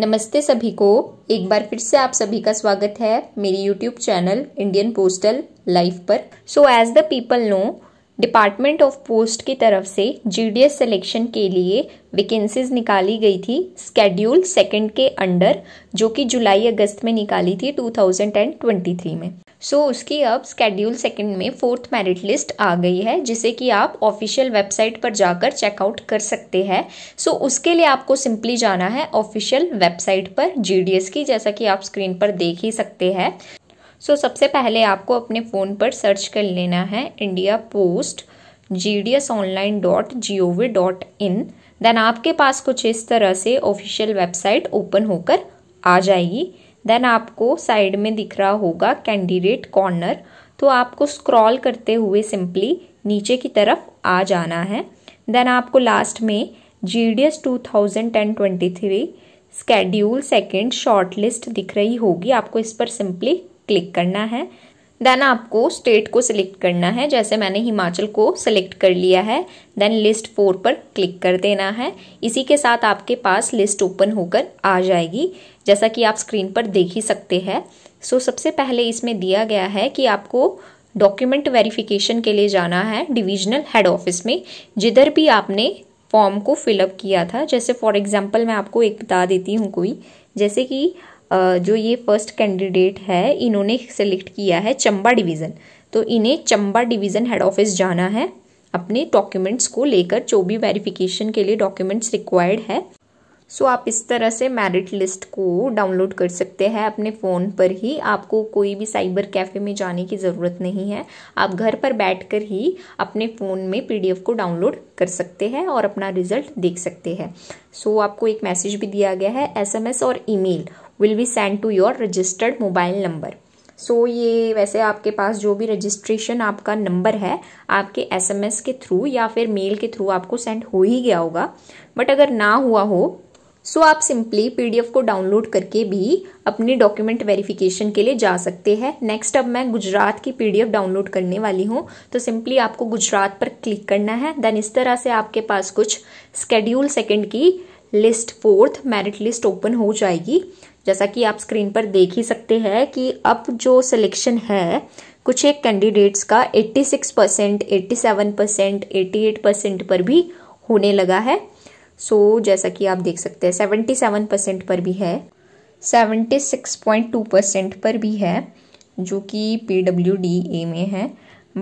नमस्ते सभी को एक बार फिर से आप सभी का स्वागत है मेरी YouTube channel Indian postal life पर so as the people know department of post की तरफ से जीडीएस सिलेक्शन के लिए वैकेंसीज निकाली गई थी स्केड्यूल सेकंड के अंडर जो कि जुलाई अगस्त में निकाली थी 2023 में सो so, उसकी अब स्केड्यूल सेकंड में फोर्थ मेरिट लिस्ट आ गई है जिसे कि आप ऑफिशियल वेबसाइट पर जाकर चेकआउट कर सकते हैं सो so, उसके लिए आपको सिंपली जाना है ऑफिशियल वेबसाइट पर जीडीएस की जैसा कि आप स्क्रीन पर देख ही सकते हैं सो so, सबसे पहले आपको अपने फ़ोन पर सर्च कर लेना है India post G D S online dot G O V dot in then आपके पास कुछ इस तरह से ऑफिशियल वेबसाइट ओपन होकर आ जाएगी देन आपको साइड में दिख रहा होगा कैंडिडेट कॉर्नर तो आपको स्क्रॉल करते हुए सिंपली नीचे की तरफ आ जाना है देन आपको लास्ट में G D S two thousand ten twenty three schedule second short list दिख रही होगी आपको इस पर सिंपली क्लिक करना है देन आपको स्टेट को सिलेक्ट करना है जैसे मैंने हिमाचल को सिलेक्ट कर लिया है देन लिस्ट फोर पर क्लिक कर देना है इसी के साथ आपके पास लिस्ट ओपन होकर आ जाएगी जैसा कि आप स्क्रीन पर देख ही सकते हैं सो so, सबसे पहले इसमें दिया गया है कि आपको डॉक्यूमेंट वेरिफिकेशन के लिए जाना है डिविजनल हेड ऑफिस में जिधर भी आपने फॉर्म को फिलअप किया था जैसे फॉर एग्जाम्पल मैं आपको एक बता देती हूँ कोई जैसे कि जो ये फर्स्ट कैंडिडेट है इन्होंने सेलेक्ट किया है चंबा डिवीज़न तो इन्हें चंबा डिवीज़न हेड ऑफिस जाना है अपने डॉक्यूमेंट्स को लेकर जो भी वेरिफिकेशन के लिए डॉक्यूमेंट्स रिक्वायर्ड है सो आप इस तरह से मेरिट लिस्ट को डाउनलोड कर सकते हैं अपने फ़ोन पर ही आपको कोई भी साइबर कैफ़े में जाने की ज़रूरत नहीं है आप घर पर बैठकर ही अपने फ़ोन में पीडीएफ को डाउनलोड कर सकते हैं और अपना रिजल्ट देख सकते हैं सो so, आपको एक मैसेज भी दिया गया है एसएमएस और email will be send to your registered mobile number so ये वैसे आपके पास जो भी रजिस्ट्रेशन आपका नंबर है आपके एसएमएस के थ्रू या फिर मेल के थ्रू आपको सेंड हो ही गया होगा बट अगर ना हुआ हो सो so, आप सिंपली पीडीएफ को डाउनलोड करके भी अपनी डॉक्यूमेंट वेरिफिकेशन के लिए जा सकते हैं नेक्स्ट अब मैं गुजरात की पीडीएफ डाउनलोड करने वाली हूँ तो सिंपली आपको गुजरात पर क्लिक करना है देन इस तरह से आपके पास कुछ स्केड्यूल सेकंड की list fourth merit list open हो जाएगी जैसा कि आप स्क्रीन पर देख ही सकते हैं कि अब जो सिलेक्शन है कुछ एक कैंडिडेट्स का 86 percent eighty percent eighty percent पर भी होने लगा है सो so, जैसा कि आप देख सकते हैं 77 परसेंट पर भी है 76.2 परसेंट पर भी है जो कि पी डब्ल्यू डी ए में है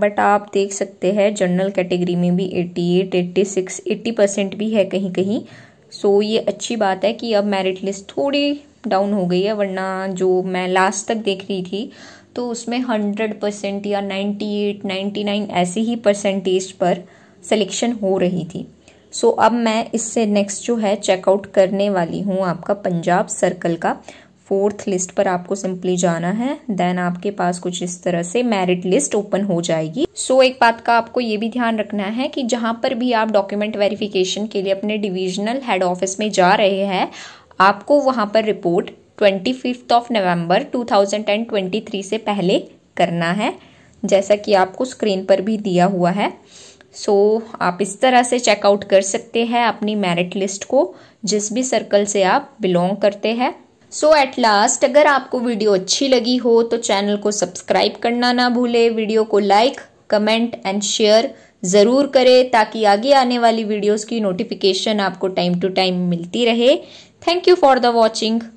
बट आप देख सकते हैं जनरल कैटेगरी में भी 88, 86, 80 परसेंट भी है कहीं कहीं सो so, ये अच्छी बात है कि अब मेरिट लिस्ट थोड़ी डाउन हो गई है वरना जो मैं लास्ट तक देख रही थी तो उसमें हंड्रेड परसेंट या नाइन्टी एट नाइन्टी नाइन ऐसे ही परसेंटेज पर सिलेक्शन हो रही थी सो so, अब मैं इससे नेक्स्ट जो है चेकआउट करने वाली हूँ आपका पंजाब सर्कल का फोर्थ लिस्ट पर आपको सिंपली जाना है देन आपके पास कुछ इस तरह से मेरिट लिस्ट ओपन हो जाएगी सो so, एक बात का आपको ये भी ध्यान रखना है कि जहाँ पर भी आप डॉक्यूमेंट वेरिफिकेशन के लिए अपने डिविजनल हेड ऑफिस में जा रहे हैं आपको वहाँ पर report twenty fifth of November two thousand and twenty three से पहले करना है जैसा कि आपको स्क्रीन पर भी दिया हुआ है सो so, आप इस तरह से चेकआउट कर सकते हैं अपनी मेरिट लिस्ट को जिस भी सर्कल से आप बिलोंग करते हैं सो एट लास्ट अगर आपको वीडियो अच्छी लगी हो तो चैनल को सब्सक्राइब करना ना भूले वीडियो को लाइक कमेंट एंड शेयर ज़रूर करें ताकि आगे आने वाली वीडियोस की नोटिफिकेशन आपको टाइम टू टाइम मिलती रहे Thank you for the watching.